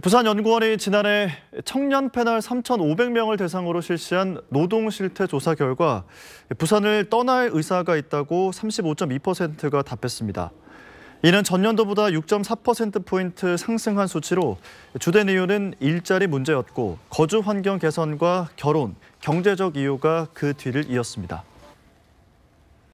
부산연구원이 지난해 청년 패널 3,500명을 대상으로 실시한 노동실태 조사 결과 부산을 떠날 의사가 있다고 35.2%가 답했습니다. 이는 전년도보다 6.4%포인트 상승한 수치로 주된 이유는 일자리 문제였고 거주 환경 개선과 결혼, 경제적 이유가 그 뒤를 이었습니다.